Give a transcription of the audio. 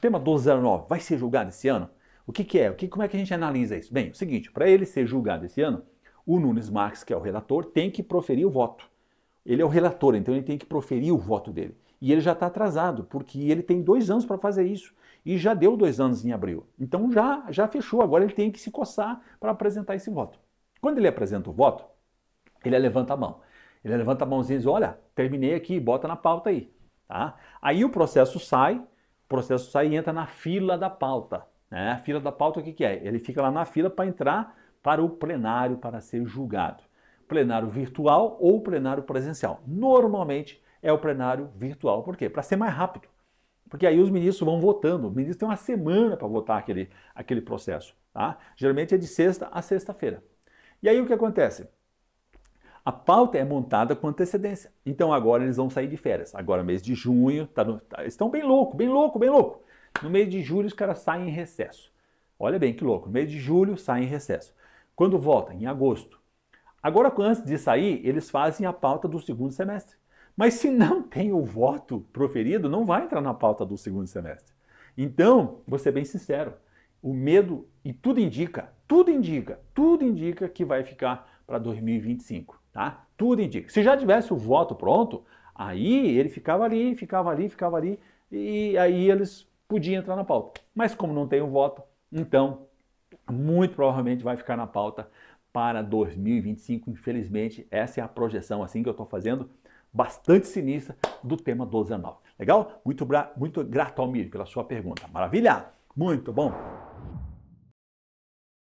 tema 1209 vai ser julgado esse ano? O que, que é? O que, como é que a gente analisa isso? Bem, o seguinte, para ele ser julgado esse ano, o Nunes Marques, que é o relator, tem que proferir o voto. Ele é o relator, então ele tem que proferir o voto dele. E ele já está atrasado, porque ele tem dois anos para fazer isso. E já deu dois anos em abril. Então já, já fechou, agora ele tem que se coçar para apresentar esse voto. Quando ele apresenta o voto, ele levanta a mão. Ele levanta a mãozinha e diz, olha, terminei aqui, bota na pauta aí. Tá? Aí o processo sai, processo sai e entra na fila da pauta. Né? A fila da pauta o que, que é? Ele fica lá na fila para entrar para o plenário para ser julgado. Plenário virtual ou plenário presencial. Normalmente é o plenário virtual. Por quê? Para ser mais rápido. Porque aí os ministros vão votando. O ministro tem uma semana para votar aquele, aquele processo. Tá? Geralmente é de sexta a sexta-feira. E aí o que acontece? A pauta é montada com antecedência. Então agora eles vão sair de férias. Agora, mês de junho, tá no, tá, estão bem louco, bem louco, bem louco. No mês de julho, os caras saem em recesso. Olha bem que louco. No mês de julho, saem em recesso. Quando volta? Em agosto. Agora, antes de sair, eles fazem a pauta do segundo semestre. Mas se não tem o voto proferido, não vai entrar na pauta do segundo semestre. Então, vou ser bem sincero, o medo, e tudo indica, tudo indica, tudo indica que vai ficar para 2025. Tá? Tudo indica. Se já tivesse o voto pronto, aí ele ficava ali, ficava ali, ficava ali, e aí eles podiam entrar na pauta. Mas como não tem o voto, então muito provavelmente vai ficar na pauta para 2025. Infelizmente, essa é a projeção assim que eu estou fazendo, bastante sinistra do tema 12 a 9. Legal? Muito, muito grato, Almir, pela sua pergunta. Maravilha! Muito bom!